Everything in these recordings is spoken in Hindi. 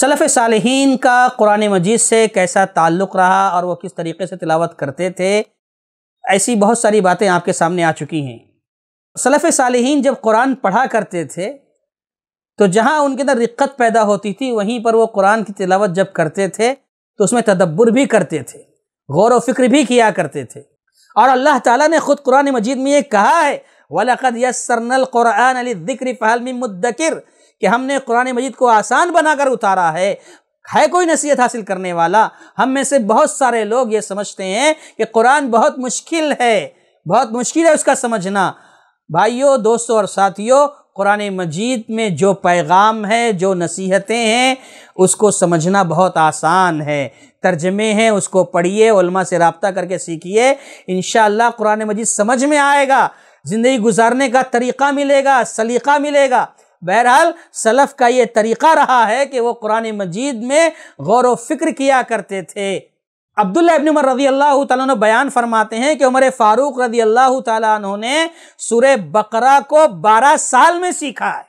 सलफ़ सालहीन का कुरान मजीद से कैसा ताल्लुक़ रहा और वो किस तरीके से तिलावत करते थे ऐसी बहुत सारी बातें आपके सामने आ चुकी हैं सलफ़ सालहीन जब कुरान पढ़ा करते थे तो जहाँ उनके अंदर रिक्कत पैदा होती थी वहीं पर वो कुरान की तिलावत जब करते थे तो उसमें तदब्बर भी करते थे गौर वफ़िक्र भी किया करते थे और अल्लाह ताला ने ख़ुद कुरान मजीद में ये कहा है वलक़द यसरनल क़ुरान अली फ़हल फहलमी मुद्दकिर कि हमने कुरान मजीद को आसान बनाकर उतारा है है कोई नसीहत हासिल करने वाला हम में से बहुत सारे लोग ये समझते हैं कि कुरान बहुत मुश्किल है बहुत मुश्किल है उसका समझना भाइयों दोस्तों और साथियों कुरान मजीद में जो पैगाम है जो नसीहतें हैं उसको समझना बहुत आसान है तर्जमे हैं उसको पढ़िए से रबता करके सीखिए इन कुरान मजीद समझ में आएगा ज़िंदगी गुजारने का तरीक़ा मिलेगा सलीक़ा मिलेगा बहरहाल सलफ का ये तरीक़ा रहा है कि वो कुरान मजीद में गौर व फिक्र किया करते थे अब्दुल्ला इबन उमर रजी अल्लाह तु बयान फरमाते हैं कि उमर फ़ारूक रजी अल्लाह तु सुर बकरा को बारह साल में सीखा है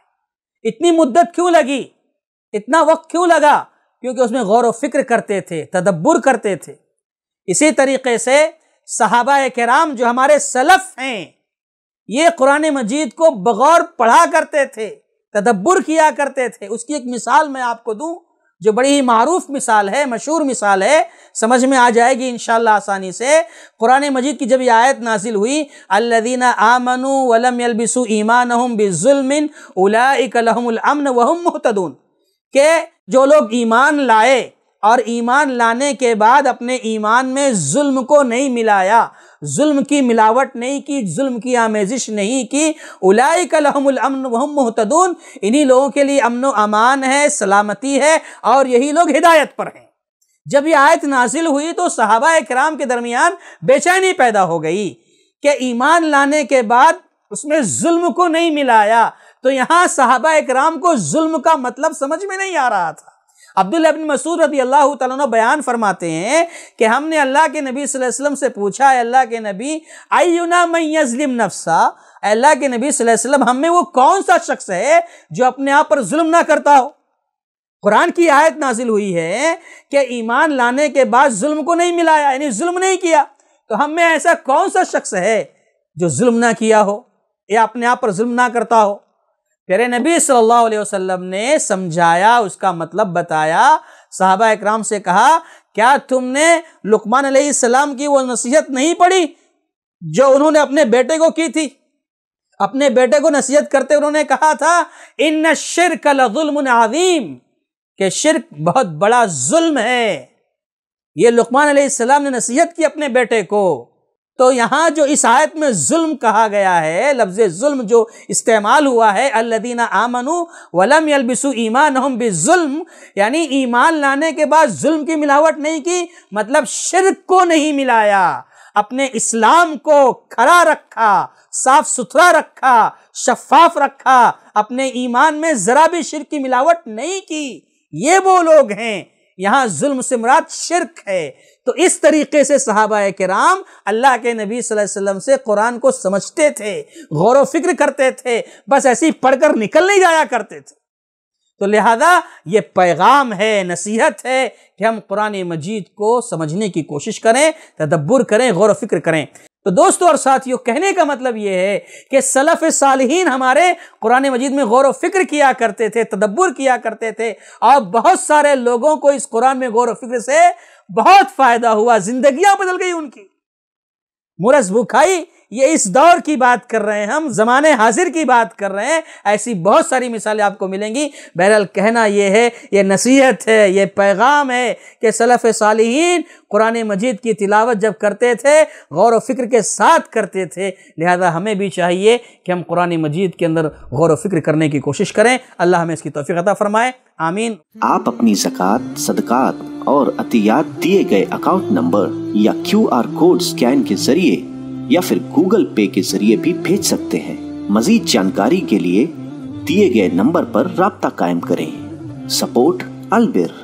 इतनी मुद्दत क्यों लगी इतना वक्त क्यों लगा क्योंकि उसमें गौर व फिक्र करते थे तदब्बर करते थे इसी तरीके से सहाबा कराम जो हमारे सलफ़ हैं ये कुरान मजीद को बगौर पढ़ा करते थे तदब्बर किया करते थे उसकी एक मिसाल मैं आपको दूं जो बड़ी ही मरूफ मिसाल है मशहूर मिसाल है समझ में आ जाएगी इन आसानी से कुरान मजीद की जब यह आयत नाजिल हुई अल्लादीन आमनु वलम यलबिसु ईमान बिजुलमिन उलाकमन वहम मुहतदून के जो लोग ईमान लाए और ईमान लाने के बाद अपने ईमान में जुल्म को नहीं मिलाया जुल्म की मिलावट नहीं की जुल्म की आमेजिश नहीं की उलाई कलहमन वहम महतदून इन्हीं लोगों के लिए अमन अमान है सलामती है और यही लोग हिदायत पर हैं जब ये आयत नाजिल हुई तो सहाबा कराम के दरमियान बेचैनी पैदा हो गई कि ईमान लाने के बाद उसमें जुल्म को नहीं मिलाया तो यहाँ साहबा कराम को जुल्म का मतलब समझ में नहीं आ रहा था अब्दुल अबिन मसूद रदी अल्लाह तयान बयान फरमाते हैं कि हमने अल्लाह के नबी वसल्लम से पूछा अल्लाह के नबी आयुना मयजलिम नफसा अल्लाह के नबी वसल्लम हमें वो कौन सा शख्स है जो अपने आप पर जुल्म ना करता हो कुरान की आयत नाजिल हुई है कि ईमान लाने के बाद जुल्म को नहीं मिलाया यानी जुल्म नहीं किया तो हम में ऐसा कौन सा शख्स है जो जुल्म ना किया हो या अपने आप पर जुल्म ना करता हो प्यारे नबी सल्लल्लाहु अलैहि वसल्लम ने समझाया उसका मतलब बताया साहबा इकराम से कहा क्या तुमने लुकमान सलाम की वो नसीहत नहीं पढ़ी जो उन्होंने अपने बेटे को की थी अपने बेटे को नसीहत करते उन्होंने कहा था इन शिरक लजुल्मजीम के शिरक बहुत बड़ा जुल्म है ये लुकमान सलाम ने नसीहत की अपने बेटे को तो यहाँ जो इस आयत में जुल्म कहा गया है लफ्ज जुल्म जो इस्तेमाल हुआ है अल्लादीना आमनु वलम यलबिसु ईमान हम बिजुल्म यानी ईमान लाने के बाद जुल्म की मिलावट नहीं की मतलब शिरक को नहीं मिलाया अपने इस्लाम को खड़ा रखा साफ सुथरा रखा शफाफ रखा अपने ईमान में ज़रा भी शिर की मिलावट नहीं की ये वो लोग हैं यहाँ जुल्म से मुराद शिरक है तो इस तरीके से सहाबा कराम अल्लाह के नबी वसल्लम से कुरान को समझते थे गौर व फिक्र करते थे बस ऐसे ही पढ़कर निकल नहीं जाया करते थे तो लिहाजा ये पैगाम है नसीहत है कि हम कुरान मजीद को समझने की कोशिश करें तदब्बर करें गौर व फिक्र करें तो दोस्तों और साथियों कहने का मतलब यह है कि सलफ़ सालहीन हमारे कुरान मजीद में गौर व फिक्र किया करते थे तदब्बर किया करते थे और बहुत सारे लोगों को इस कुरान में गौर व फिक्र से बहुत फ़ायदा हुआ जिंदगियां बदल गई उनकी मुरस भूखाई ये इस दौर की बात कर रहे हैं हम जमाने हाजिर की बात कर रहे हैं ऐसी बहुत सारी मिसालें आपको मिलेंगी बहरहाल कहना ये है ये नसीहत है ये पैगाम है कि सलफ़ सालीन कुरान मजीद की तिलावत जब करते थे गौर व फिक्र के साथ करते थे लिहाजा हमें भी चाहिए कि हम कुरान मजीद के अंदर गौर व फिक्र करने की कोशिश करें अल्लाह हमें इसकी तोफ़ी अता फ़रमाए आमीन आप अपनी जक़ात सदक़ात और अतियात दिए गए अकाउंट नंबर या क्यू आर कोड स्कैन के जरिए या फिर गूगल पे के जरिए भी भेज सकते हैं मजीद जानकारी के लिए दिए गए नंबर पर रबता कायम करें सपोर्ट अलबिर